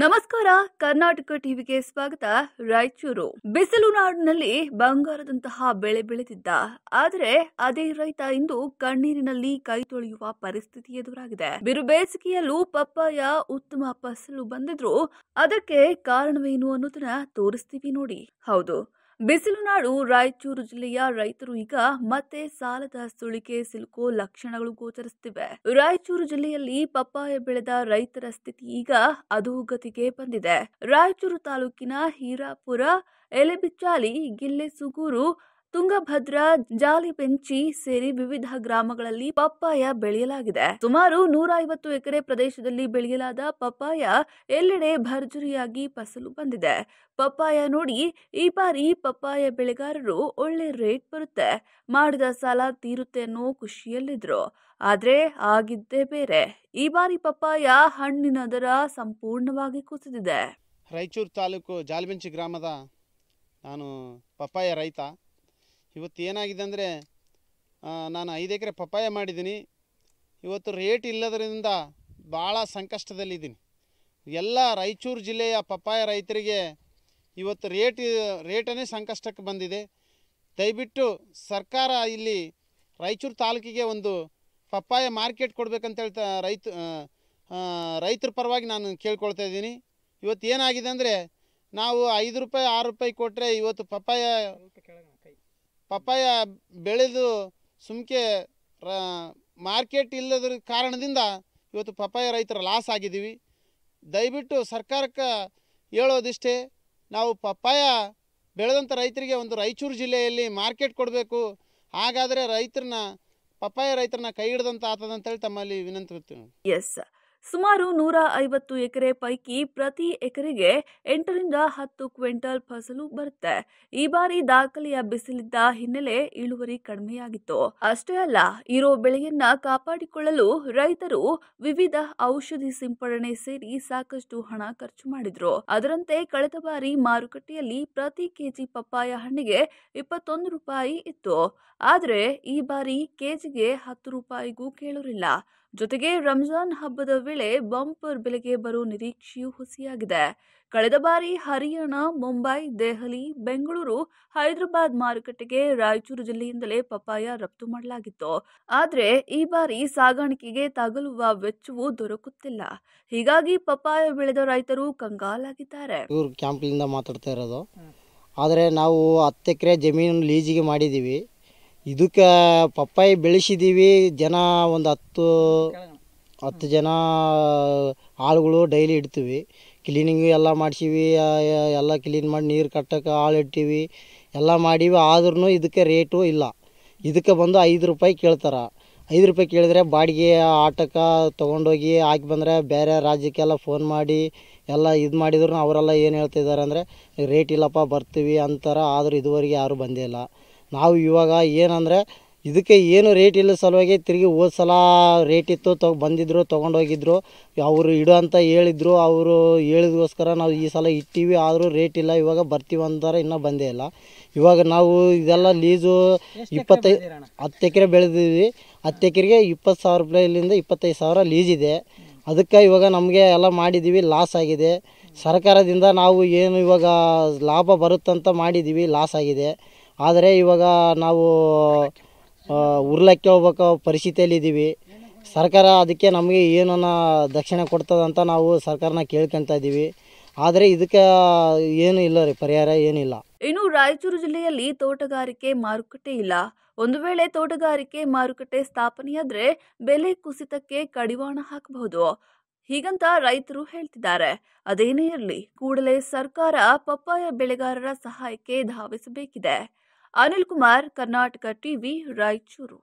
ನಮಸ್ಕಾರ ಕರ್ನಾಟಕ ಟಿವಿಗೆ ಸ್ವಾಗತ ರಾಯಚೂರು ಬಿಸಿಲು ನಾಡಿನಲ್ಲಿ ಬಂಗಾರದಂತಹ ಬೆಳೆ ಬೆಳೆದಿದ್ದ ಆದರೆ ಅದೇ ರೈತ ಇಂದು ಕಣ್ಣೀರಿನಲ್ಲಿ ಕೈ ತೊಳೆಯುವ ಪರಿಸ್ಥಿತಿ ಎದುರಾಗಿದೆ ಬಿರು ಬೇಸಿಗೆಯಲ್ಲೂ ಪಪ್ಪಾಯ ಉತ್ತಮ ಫಸಲು ಬಂದಿದ್ರು ಅದಕ್ಕೆ ಕಾರಣವೇನು ಅನ್ನೋದನ್ನ ತೋರಿಸ್ತೀವಿ ನೋಡಿ ಹೌದು ಬಿಸಿಲುನಾಡು ರಾಯಚೂರು ಜಿಲ್ಲೆಯ ರೈತರು ಈಗ ಮತ್ತೆ ಸಾಲದ ಸುಳಿಕೆ ಸಿಲುಕೋ ಲಕ್ಷಣಗಳು ಗೋಚರಿಸುತ್ತಿವೆ ರಾಯಚೂರು ಜಿಲ್ಲೆಯಲ್ಲಿ ಪಪ್ಪಾಯ ಬೆಳೆದ ರೈತರ ಸ್ಥಿತಿ ಈಗ ಅಧೋಗತಿಗೆ ಬಂದಿದೆ ರಾಯಚೂರು ತಾಲೂಕಿನ ಹೀರಾಪುರ ಎಲೆಬಿಚ್ಚಾಲಿ ಗಿಲ್ಲೆಸುಗೂರು ತುಂಗಭದ್ರ ಜಾಲಿಬೆಂಚಿ ಸೇರಿ ವಿವಿಧ ಗ್ರಾಮಗಳಲ್ಲಿ ಪಪ್ಪಾಯ ಬೆಳೆಯಲಾಗಿದೆ ಸುಮಾರು ನೂರ ಐವತ್ತು ಎಕರೆ ಪ್ರದೇಶದಲ್ಲಿ ಬೆಳೆಯಲಾದ ಪಪ್ಪಾಯ ಎಲ್ಲೆಡೆ ಭರ್ಜರಿಯಾಗಿ ಫಸಲು ಬಂದಿದೆ ಪಪ್ಪಾಯ ನೋಡಿ ಈ ಬಾರಿ ಪಪ್ಪಾಯ ಬೆಳೆಗಾರರು ಒಳ್ಳೆ ರೇಟ್ ಬರುತ್ತೆ ಮಾಡಿದ ಸಾಲ ತೀರುತ್ತೆ ಅನ್ನೋ ಖುಷಿಯಲ್ಲಿದ್ರು ಆದ್ರೆ ಆಗಿದ್ದೇ ಬೇರೆ ಈ ಬಾರಿ ಪಪ್ಪಾಯ ಹಣ್ಣಿನ ದರ ಸಂಪೂರ್ಣವಾಗಿ ಕುಸಿದಿದೆ ರಾಯಚೂರು ತಾಲೂಕು ಜಾಲಿಬೆಂಚಿ ಗ್ರಾಮದ ನಾನು ಪಪ್ಪಾಯ ರೈತ ಇವತ್ತು ಏನಾಗಿದೆ ಅಂದರೆ ನಾನು ಐದು ಎಕರೆ ಪಪ್ಪಾಯ ಮಾಡಿದ್ದೀನಿ ಇವತ್ತು ರೇಟ್ ಇಲ್ಲದರಿಂದ ಭಾಳ ಸಂಕಷ್ಟದಲ್ಲಿದ್ದೀನಿ ಎಲ್ಲ ರಾಯಚೂರು ಜಿಲ್ಲೆಯ ಪಪ್ಪಾಯ ರೈತರಿಗೆ ಇವತ್ತು ರೇಟ್ ರೇಟನೇ ಸಂಕಷ್ಟಕ್ಕೆ ಬಂದಿದೆ ದಯವಿಟ್ಟು ಸರ್ಕಾರ ಇಲ್ಲಿ ರಾಯಚೂರು ತಾಲೂಕಿಗೆ ಒಂದು ಪಪ್ಪಾಯ ಮಾರ್ಕೆಟ್ ಕೊಡಬೇಕಂತ ಹೇಳ್ತಾ ರೈತ ರೈತರ ಪರವಾಗಿ ನಾನು ಕೇಳ್ಕೊಳ್ತಾ ಇದ್ದೀನಿ ಇವತ್ತು ಏನಾಗಿದೆ ಅಂದರೆ ನಾವು ಐದು ರೂಪಾಯಿ ಆರು ರೂಪಾಯಿ ಕೊಟ್ಟರೆ ಇವತ್ತು ಪಪ್ಪಾಯ ಪಪ್ಪಾಯ ಬೆಳೆದು ಸುಮ್ಕೆ ರ ಮಾರ್ಕೆಟ್ ಇಲ್ಲದ್ರ ಕಾರಣದಿಂದ ಇವತ್ತು ಪಪ್ಪಾಯ ರೈತರ ಲಾಸ್ ಆಗಿದ್ದೀವಿ ದಯವಿಟ್ಟು ಸರ್ಕಾರಕ್ಕೆ ಹೇಳೋದಿಷ್ಟೇ ನಾವು ಪಪ್ಪಾಯ ಬೆಳೆದಂಥ ರೈತರಿಗೆ ಒಂದು ರಾಯಚೂರು ಜಿಲ್ಲೆಯಲ್ಲಿ ಮಾರ್ಕೆಟ್ ಕೊಡಬೇಕು ಹಾಗಾದರೆ ರೈತರನ್ನ ಪಪ್ಪಾಯ ರೈತರನ್ನ ಕೈ ಹಿಡ್ದಂತ ಆತದಂತೇಳಿ ತಮ್ಮಲ್ಲಿ ವಿನಂತಿ ಎಸ್ ಸುಮಾರು ನೂರ ಐವತ್ತು ಎಕರೆ ಪೈಕಿ ಪ್ರತಿ ಎಕರೆಗೆ ಎಂಟರಿಂದ ಹತ್ತು ಕ್ವಿಂಟಲ್ ಫಸಲು ಬರುತ್ತೆ ಈ ಬಾರಿ ದಾಖಲೆಯ ಬಿಸಿಲಿದ್ದ ಹಿನ್ನೆಲೆ ಇಳುವರಿ ಕಡಿಮೆಯಾಗಿತ್ತು ಅಷ್ಟೇ ಅಲ್ಲ ಇರೋ ಬೆಳೆಯನ್ನ ಕಾಪಾಡಿಕೊಳ್ಳಲು ರೈತರು ವಿವಿಧ ಔಷಧಿ ಸಿಂಪಡಣೆ ಸೇರಿ ಸಾಕಷ್ಟು ಹಣ ಖರ್ಚು ಮಾಡಿದ್ರು ಅದರಂತೆ ಕಳೆದ ಬಾರಿ ಮಾರುಕಟ್ಟೆಯಲ್ಲಿ ಪ್ರತಿ ಕೆಜಿ ಪಪ್ಪಾಯ ಹಣ್ಣಿಗೆ ಇಪ್ಪತ್ತೊಂದು ರೂಪಾಯಿ ಇತ್ತು ಆದರೆ ಈ ಬಾರಿ ಕೆಜಿಗೆ ಹತ್ತು ರೂಪಾಯಿಗೂ ಕೇಳೋರಿಲ್ಲ ಜೊತೆಗೆ ರಂಜಾನ್ ಹಬ್ಬದ ವೇಳೆ ಬಂಪರ್ ಬೆಲೆಗೆ ಬರೋ ನಿರೀಕ್ಷೆಯೂ ಹುಸಿಯಾಗಿದೆ ಕಳೆದ ಬಾರಿ ಹರಿಯಾಣ ಮುಂಬೈ ದೆಹಲಿ ಬೆಂಗಳೂರು ಹೈದರಾಬಾದ್ ಮಾರುಕಟ್ಟೆಗೆ ರಾಯಚೂರು ಜಿಲ್ಲೆಯಿಂದಲೇ ಪಪ್ಪಾಯ ರಫ್ತು ಮಾಡಲಾಗಿತ್ತು ಆದರೆ ಈ ಬಾರಿ ಸಾಗಾಣಿಕೆಗೆ ತಗಲುವ ವೆಚ್ಚವು ದೊರಕುತ್ತಿಲ್ಲ ಹೀಗಾಗಿ ಪಪ್ಪಾಯ ಬೆಳೆದ ರೈತರು ಕಂಗಾಲಾಗಿದ್ದಾರೆ ಕ್ಯಾಂಪಿಂದ ಮಾತಾಡ್ತಾ ಇರೋದು ಆದರೆ ನಾವು ಹತ್ತು ಎಕರೆ ಜಮೀನು ಲೀಜಿಗೆ ಮಾಡಿದ್ದೀವಿ ಇದಕ್ಕೆ ಪಪ್ಪಾಯಿ ಬೆಳೆಸಿದ್ದೀವಿ ಜನ ಒಂದು ಹತ್ತು ಹತ್ತು ಜನ ಆಳುಗಳು ಡೈಲಿ ಇಡ್ತೀವಿ ಕ್ಲೀನಿಂಗ್ ಎಲ್ಲ ಮಾಡಿಸೀವಿ ಎಲ್ಲ ಕ್ಲೀನ್ ಮಾಡಿ ನೀರು ಕಟ್ಟಕ್ಕೆ ಆಳು ಇಟ್ಟಿವಿ ಎಲ್ಲ ಮಾಡೀವಿ ಆದ್ರೂ ಇದಕ್ಕೆ ರೇಟು ಇಲ್ಲ ಇದಕ್ಕೆ ಬಂದು ಐದು ರೂಪಾಯಿ ಕೇಳ್ತಾರೆ ಐದು ರೂಪಾಯಿ ಕೇಳಿದ್ರೆ ಬಾಡಿಗೆ ಆಟಕ್ಕೆ ತೊಗೊಂಡೋಗಿ ಹಾಕಿ ಬಂದರೆ ಬೇರೆ ರಾಜ್ಯಕ್ಕೆಲ್ಲ ಫೋನ್ ಮಾಡಿ ಎಲ್ಲ ಇದು ಮಾಡಿದ್ರು ಅವರೆಲ್ಲ ಏನು ಹೇಳ್ತಿದ್ದಾರೆ ಅಂದರೆ ರೇಟ್ ಇಲ್ಲಪ್ಪ ಬರ್ತೀವಿ ಅಂತಾರೆ ಆದರೂ ಇದುವರೆಗೆ ಯಾರೂ ಬಂದೇ ಇಲ್ಲ ನಾವು ಇವಾಗ ಏನಂದರೆ ಇದಕ್ಕೆ ಏನು ರೇಟ್ ಇಲ್ಲ ಸಲುವಾಗಿ ತಿರುಗಿ ಹೋದ ಸಲ ರೇಟ್ ಇತ್ತು ತೊ ಬಂದಿದ್ದರು ತೊಗೊಂಡೋಗಿದ್ದರು ಅವರು ಇಡು ಅಂತ ಹೇಳಿದ್ರು ಅವರು ಹೇಳಿದ್ಗೋಸ್ಕರ ನಾವು ಈ ಸಲ ಇಟ್ಟೀವಿ ಆದರೂ ರೇಟ್ ಇಲ್ಲ ಇವಾಗ ಬರ್ತೀವಿ ಅಂತಾರೆ ಇನ್ನೂ ಬಂದೇ ಇಲ್ಲ ಇವಾಗ ನಾವು ಇದೆಲ್ಲ ಲೀಸು ಇಪ್ಪತ್ತೈದು ಹತ್ತು ಎಕರೆ ಬೆಳೆದಿದ್ವಿ ಹತ್ತು ಎಕರೆಗೆ ಇಪ್ಪತ್ತು ಸಾವಿರ ರೂಪಾಯಿಲಿಂದ ಇಪ್ಪತ್ತೈದು ಸಾವಿರ ಲೀಸಿದೆ ಅದಕ್ಕೆ ಇವಾಗ ನಮಗೆ ಎಲ್ಲ ಮಾಡಿದ್ದೀವಿ ಲಾಸ್ ಆಗಿದೆ ಸರ್ಕಾರದಿಂದ ನಾವು ಏನು ಇವಾಗ ಲಾಭ ಬರುತ್ತಂತ ಮಾಡಿದ್ದೀವಿ ಲಾಸ್ ಆಗಿದೆ ಆದರೆ ಇವಾಗ ನಾವು ಉರ್ಲಕ್ಕೆ ಹೋಗ್ಬೇಕು ಪರಿಸ್ಥಿತಿಯಲ್ಲಿ ಇದ್ದೀವಿ ಸರ್ಕಾರ ಅದಕ್ಕೆ ನಮಗೆ ಏನನ್ನ ದಕ್ಷಿಣ ಕೊಡ್ತದೆ ಅಂತ ನಾವು ಸರ್ಕಾರನ ಕೇಳ್ಕೊಂತ ಇದ್ದೀವಿ ಆದರೆ ಇದಕ್ಕೆ ಏನು ಇಲ್ಲ ರೀ ಪರಿಹಾರ ಏನಿಲ್ಲ ಇನ್ನು ರಾಯಚೂರು ಜಿಲ್ಲೆಯಲ್ಲಿ ತೋಟಗಾರಿಕೆ ಮಾರುಕಟ್ಟೆ ಇಲ್ಲ ಒಂದು ವೇಳೆ ತೋಟಗಾರಿಕೆ ಮಾರುಕಟ್ಟೆ ಸ್ಥಾಪನೆಯಾದರೆ ಬೆಲೆ ಕುಸಿತಕ್ಕೆ ಕಡಿವಾಣ ಹಾಕಬಹುದು ಹೀಗಂತ ರೈತರು ಹೇಳ್ತಿದ್ದಾರೆ ಅದೇನೇ ಇರಲಿ ಕೂಡಲೇ ಸರ್ಕಾರ ಪಪ್ಪಾಯ ಬೆಳೆಗಾರರ ಸಹಾಯಕ್ಕೆ ಧಾವಿಸಬೇಕಿದೆ ಅನಿಲ್ ಕುಮಾರ್ ಕರ್ನಾಟಕ ಟಿವಿ ರಾಯಚೂರು